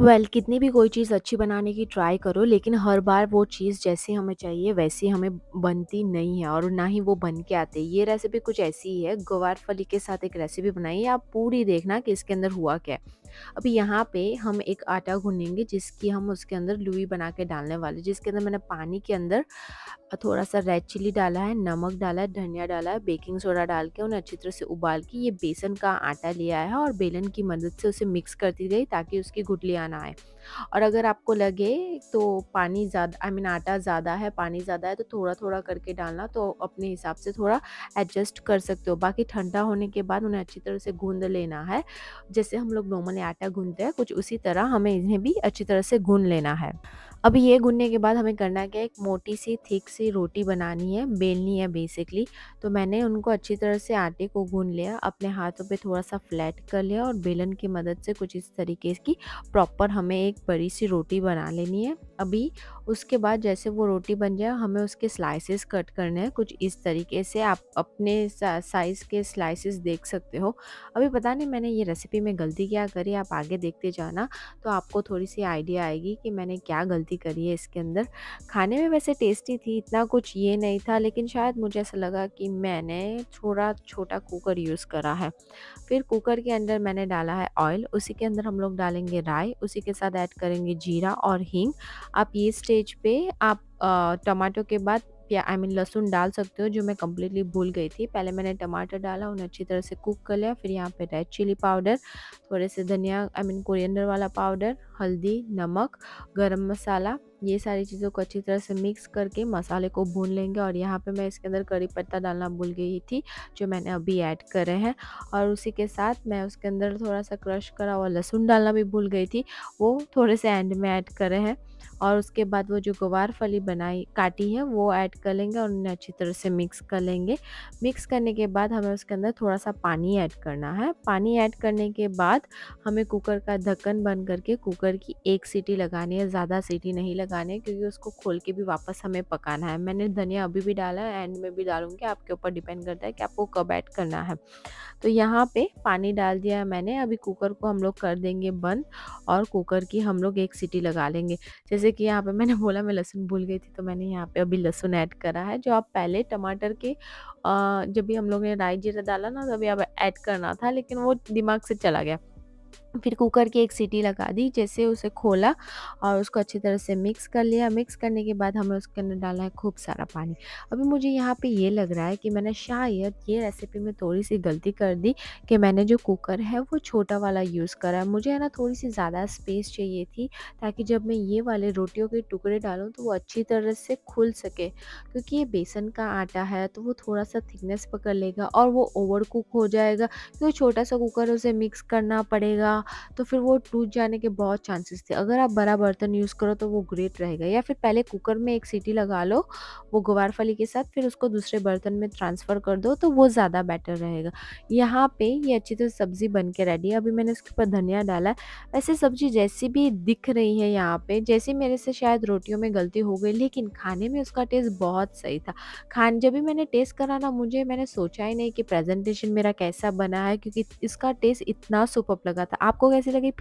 well well, कितनी भी कोई चीज़ अच्छी बनाने की ट्राई करो लेकिन हर बार वो चीज़ जैसी हमें चाहिए वैसी हमें बनती नहीं है और ना ही वो बन के आते ये रेसिपी कुछ ऐसी ही है गवार फली के साथ एक रेसिपी बनाई आप पूरी देखना कि इसके अंदर हुआ क्या है अब यहाँ पे हम एक आटा गूनेंगे जिसकी हम उसके अंदर लुई बना के डालने वाले जिसके अंदर मैंने पानी के अंदर थोड़ा सा रेड चिली डाला है नमक डाला है धनिया डाला है बेकिंग सोडा डाल के उन्हें अच्छी तरह से उबाल के ये बेसन का आटा लिया है और बेलन की मदद से उसे मिक्स करती गई ताकि उसकी गुटलियाँ ना आए और अगर आपको लगे तो पानी ज़्यादा आई I मीन mean, आटा ज़्यादा है पानी ज़्यादा है तो थोड़ा थोड़ा करके डालना तो अपने हिसाब से थोड़ा एडजस्ट कर सकते हो बाकी ठंडा होने के बाद उन्हें अच्छी तरह से गूंद लेना है जैसे हम लोग नॉर्मल में आटा गूंधते हैं कुछ उसी तरह हमें इन्हें भी अच्छी तरह से गून लेना है अब ये गुनने के बाद हमें करना क्या है एक मोटी सी थिक सी रोटी बनानी है बेलनी है बेसिकली तो मैंने उनको अच्छी तरह से आटे को गून लिया अपने हाथों पे थोड़ा सा फ्लैट कर लिया और बेलन की मदद से कुछ इस तरीके की प्रॉपर हमें एक बड़ी सी रोटी बना लेनी है अभी उसके बाद जैसे वो रोटी बन जाए हमें उसके स्लाइसिस कट करने हैं कुछ इस तरीके से आप अपने साइज़ के स्लाइसेस देख सकते हो अभी पता नहीं मैंने ये रेसिपी में गलती क्या करी आप आगे देखते जाना तो आपको थोड़ी सी आइडिया आएगी कि मैंने क्या गलती गलती करी है इसके अंदर खाने में वैसे टेस्टी थी इतना कुछ ये नहीं था लेकिन शायद मुझे ऐसा लगा कि मैंने थोड़ा छोटा कुकर यूज़ करा है फिर कुकर के अंदर मैंने डाला है ऑयल उसी के अंदर हम लोग डालेंगे राय उसी के साथ ऐड करेंगे जीरा और हींग आप ये स्टेज पर आप टमाटो के बाद या आई मीन लहसुन डाल सकते हो जो मैं कम्प्लीटली भूल गई थी पहले मैंने टमाटर डाला उन्हें अच्छी तरह से कुक कर लिया फिर यहाँ पे रेड चिली पाउडर थोड़े से धनिया आई मीन कोरिएंडर वाला पाउडर हल्दी नमक गरम मसाला ये सारी चीज़ों को अच्छी तरह से मिक्स करके मसाले को भून लेंगे और यहाँ पे मैं इसके अंदर करी पत्ता डालना भूल गई थी जो मैंने अभी ऐड करे हैं और उसी के साथ मैं उसके अंदर थोड़ा सा क्रश करा हुआ लहसुन डालना भी भूल गई थी वो थोड़े से एंड में ऐड करे हैं और उसके बाद वो जो गवार फली बनाई काटी है वो ऐड कर लेंगे और उन्हें अच्छी तरह से मिक्स कर लेंगे मिक्स करने के बाद हमें उसके अंदर थोड़ा सा पानी ऐड करना है पानी ऐड करने के बाद हमें कुकर का ढक्कन बंद करके कुकर ऊपर की एक सीटी लगानी है ज़्यादा सीटी नहीं लगानी है क्योंकि उसको खोल के भी वापस हमें पकाना है मैंने धनिया अभी भी डाला है एंड में भी डालूंगी आपके ऊपर डिपेंड करता है कि आपको कब ऐड करना है तो यहाँ पे पानी डाल दिया है मैंने अभी कुकर को हम लोग कर देंगे बंद और कुकर की हम लोग एक सीटी लगा लेंगे जैसे कि यहाँ पर मैंने बोला मैं लहसुन भूल गई थी तो मैंने यहाँ पर अभी लहसुन ऐड करा है जो आप पहले टमाटर के जब भी हम लोग ने राई जीरा डाला ना तभी आप ऐड करना था लेकिन वो दिमाग से चला गया फिर कुकर की एक सीटी लगा दी जैसे उसे खोला और उसको अच्छी तरह से मिक्स कर लिया मिक्स करने के बाद हमें उसके अंदर डाला है खूब सारा पानी अभी मुझे यहाँ पे ये लग रहा है कि मैंने शायद ये रेसिपी में थोड़ी सी गलती कर दी कि मैंने जो कुकर है वो छोटा वाला यूज़ करा है मुझे है ना थोड़ी सी ज़्यादा स्पेस चाहिए थी ताकि जब मैं ये वाले रोटियों के टुकड़े डालूँ तो वो अच्छी तरह से खुल सके क्योंकि ये बेसन का आटा है तो वो थोड़ा सा थिकनेस पकड़ लेगा और वो ओवर कुक हो जाएगा क्योंकि छोटा सा कुकर उसे मिक्स करना पड़ेगा ना तो फिर वो टूट जाने के बहुत चांसेस थे अगर आप बड़ा बर्तन यूज़ करो तो वो ग्रेट रहेगा या फिर पहले कुकर में एक सीटी लगा लो वो गुवार फली के साथ फिर उसको दूसरे बर्तन में ट्रांसफ़र कर दो तो वो ज़्यादा बेटर रहेगा यहाँ पे ये अच्छी तरह सब्ज़ी बन के रेडी है अभी मैंने उसके ऊपर धनिया डाला है वैसे सब्ज़ी जैसी भी दिख रही है यहाँ पे जैसी मेरे से शायद रोटियों में गलती हो गई लेकिन खाने में उसका टेस्ट बहुत सही था खान जब भी मैंने टेस्ट करा ना मुझे मैंने सोचा ही नहीं कि प्रेजेंटेशन मेरा कैसा बना है क्योंकि इसका टेस्ट इतना सुपर लगा था आपको कैसी लगी